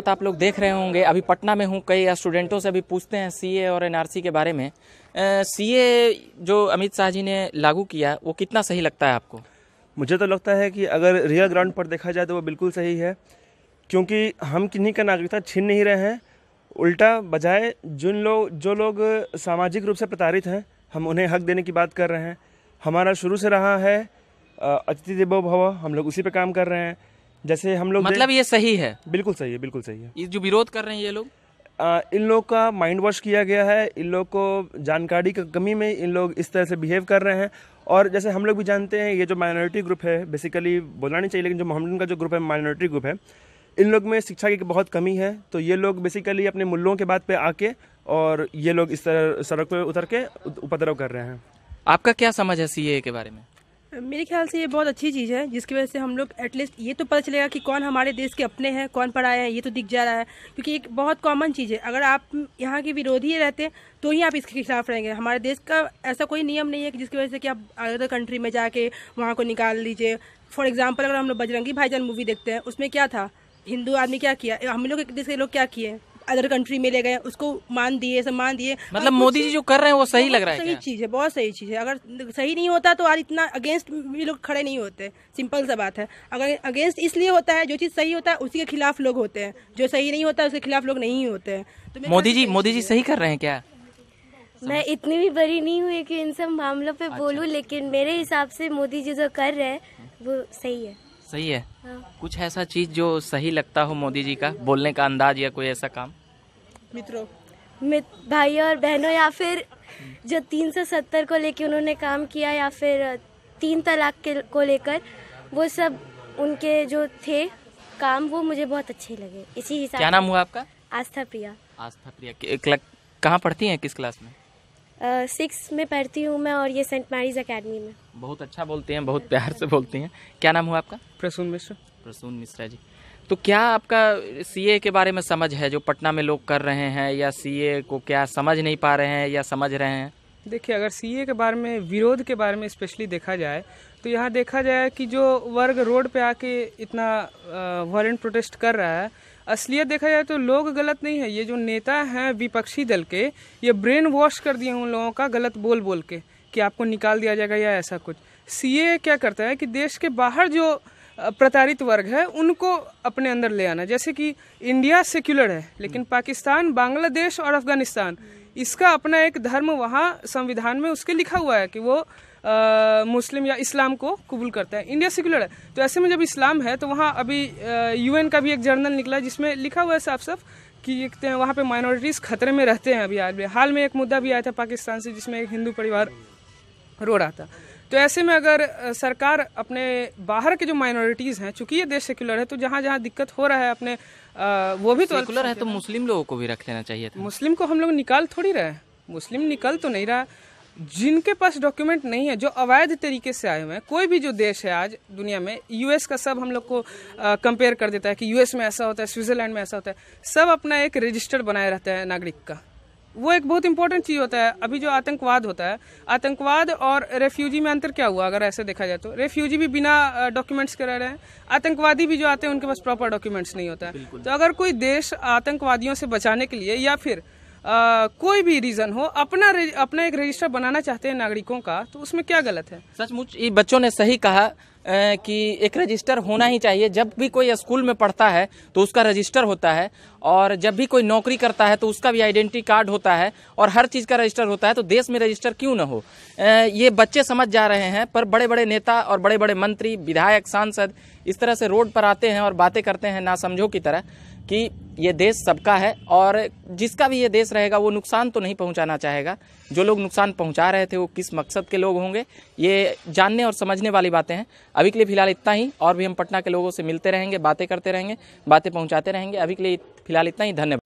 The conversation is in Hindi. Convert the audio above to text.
खत तो आप लोग देख रहे होंगे अभी पटना में हूँ कई स्टूडेंटों से अभी पूछते हैं सीए और एनआरसी के बारे में सीए जो अमित शाह जी ने लागू किया वो कितना सही लगता है आपको मुझे तो लगता है कि अगर रियल ग्राउंड पर देखा जाए तो वो बिल्कुल सही है क्योंकि हम किन्हीं का नागरिकता छीन नहीं रहे हैं उल्टा बजाय जिन लोग जो लोग सामाजिक रूप से प्रताड़ित हैं हम उन्हें हक देने की बात कर रहे हैं हमारा शुरू से रहा है अतिथि देवो भव हम लोग उसी पे काम कर रहे हैं जैसे हम लोग मतलब ये सही है बिल्कुल सही है बिल्कुल सही है ये जो विरोध कर रहे हैं ये लोग इन लोग का माइंड वॉश किया गया है इन लोग को जानकारी की कमी में इन लोग इस तरह से बिहेव कर रहे हैं और जैसे हम लोग भी जानते हैं ये जो माइनॉरिटी ग्रुप है बेसिकली बोलना नहीं चाहिए लेकिन जो मोहम्मद का जो ग्रुप है माइनॉरिटी ग्रुप है इन लोग में शिक्षा की बहुत कमी है तो ये लोग बेसिकली अपने मूल्यों के बात पे आके और ये लोग इस तरह सड़क पर उतर के उपद्रव कर रहे हैं आपका क्या समझ है सी के बारे में मेरे ख्याल से ये बहुत अच्छी चीज़ है जिसकी वजह से हम लोग एटलीस्ट ये तो पता चलेगा कि कौन हमारे देश के अपने हैं कौन पढ़ाए हैं ये तो दिख जा रहा है क्योंकि एक बहुत कॉमन चीज़ है अगर आप यहाँ के विरोधी रहते तो ही आप इसके खिलाफ रहेंगे हमारे देश का ऐसा कोई नियम नहीं है कि जिसकी वजह से कि आप अदर कंट्री में जाके वहाँ को निकाल लीजिए फॉर एग्जाम्पल अगर हम लोग बजरंगी भाईजान मूवी देखते हैं उसमें क्या था हिंदू आदमी क्या किया हम लोग एक देश के लोग क्या किए अदर कंट्री में ले गए उसको मान दिए सम्मान दिए मतलब मोदी जी जो कर रहे हैं वो सही लग रहा है सही चीज़ है बहुत सही चीज़ है अगर सही नहीं होता तो आज इतना अगेंस्ट भी लोग खड़े नहीं होते सिंपल सा बात है अगर अगेंस्ट इसलिए होता है जो चीज़ सही होता है उसी के खिलाफ लोग होते हैं जो सही नहीं होता उसके खिलाफ लोग नहीं होते हैं तो मोदी जी मोदी जी सही कर रहे हैं क्या मैं इतनी भी बड़ी नहीं हुई कि इन सब मामलों पे अच्छा। बोलूं लेकिन मेरे हिसाब से मोदी जी जो कर रहे हैं वो सही है सही है हाँ। कुछ ऐसा चीज जो सही लगता हो मोदी जी का बोलने का अंदाज या कोई ऐसा काम मित्रों मित भाई और बहनों या फिर जो तीन सौ सत्तर को लेकर उन्होंने काम किया या फिर तीन तलाक के को लेकर वो सब उनके जो थे काम वो मुझे बहुत अच्छे लगे इसी हिसाब क्या नाम हुआ आपका आस्था प्रिया आस्था प्रिया कहाँ पढ़ती हैं किस क्लास में सिक्स uh, में पढ़ती हूँ मैं और ये सेंट मैरीज अकेडमी में बहुत अच्छा बोलते हैं बहुत प्यार से बोलते हैं क्या नाम हुआ आपका प्रसून मिश्रा प्रसून मिश्रा जी तो क्या आपका सीए के बारे में समझ है जो पटना में लोग कर रहे हैं या सीए को क्या समझ नहीं पा रहे हैं या समझ रहे हैं देखिए अगर सीए के बारे में विरोध के बारे में स्पेशली देखा जाए तो यहाँ देखा जाए कि जो वर्ग रोड पे आके इतना वायलेंट प्रोटेस्ट कर रहा है असलियत देखा जाए तो लोग गलत नहीं है ये जो नेता हैं विपक्षी दल के ये ब्रेन वॉश कर दिए उन लोगों का गलत बोल बोल के कि आपको निकाल दिया जाएगा या ऐसा कुछ सीए क्या करता है कि देश के बाहर जो प्रताड़ित वर्ग है उनको अपने अंदर ले आना जैसे कि इंडिया सेक्युलर है लेकिन पाकिस्तान बांग्लादेश और अफगानिस्तान इसका अपना एक धर्म वहाँ संविधान में उसके लिखा हुआ है कि वो आ, मुस्लिम या इस्लाम को कबूल करता है इंडिया सेक्युलर है तो ऐसे में जब इस्लाम है तो वहाँ अभी यूएन का भी एक जर्नल निकला जिसमें लिखा हुआ है साफ साफ कि हैं वहाँ पे माइनॉरिटीज़ खतरे में रहते हैं अभी हाल में हाल में एक मुद्दा भी आया था पाकिस्तान से जिसमें एक हिंदू परिवार रो रहा था तो ऐसे में अगर सरकार अपने बाहर के जो माइनॉरिटीज़ हैं चूंकि ये देश सेक्युलर है तो जहाँ जहाँ दिक्कत हो रहा है अपने आ, वो भी तो सेक्युलर अच्छा है तो मुस्लिम लोगों को भी रख लेना चाहिए था मुस्लिम को हम लोग निकाल थोड़ी रहे मुस्लिम निकल तो नहीं रहा जिनके पास डॉक्यूमेंट नहीं है जो अवैध तरीके से आए हुए हैं कोई भी जो देश है आज दुनिया में यूएस का सब हम लोग को कंपेयर कर देता है कि यूएस में ऐसा होता है स्विट्जरलैंड में ऐसा होता है सब अपना एक रजिस्टर बनाए रहता है नागरिक का वो एक बहुत इंपॉर्टेंट चीज़ होता है अभी जो आतंकवाद होता है आतंकवाद और रेफ्यूजी में अंतर क्या हुआ अगर ऐसे देखा जाए तो रेफ्यूजी भी बिना डॉक्यूमेंट्स के रह रहे हैं आतंकवादी भी जो आते हैं उनके पास प्रॉपर डॉक्यूमेंट्स नहीं होता है तो अगर कोई देश आतंकवादियों से बचाने के लिए या फिर आ, कोई भी रीजन हो अपना अपना एक रजिस्टर बनाना चाहते हैं नागरिकों का तो उसमें क्या गलत है सचमुच ये बच्चों ने सही कहा कि एक रजिस्टर होना ही चाहिए जब भी कोई स्कूल में पढ़ता है तो उसका रजिस्टर होता है और जब भी कोई नौकरी करता है तो उसका भी आइडेंटिटी कार्ड होता है और हर चीज़ का रजिस्टर होता है तो देश में रजिस्टर क्यों ना हो ये बच्चे समझ जा रहे हैं पर बड़े बड़े नेता और बड़े बड़े मंत्री विधायक सांसद इस तरह से रोड पर आते हैं और बातें करते हैं ना समझो की तरह कि ये देश सबका है और जिसका भी ये देश रहेगा वो नुकसान तो नहीं पहुंचाना चाहेगा जो लोग नुकसान पहुंचा रहे थे वो किस मकसद के लोग होंगे ये जानने और समझने वाली बातें हैं अभी के लिए फिलहाल इतना ही और भी हम पटना के लोगों से मिलते रहेंगे बातें करते रहेंगे बातें पहुँचाते रहेंगे अभी के लिए फिलहाल इतना ही धन्यवाद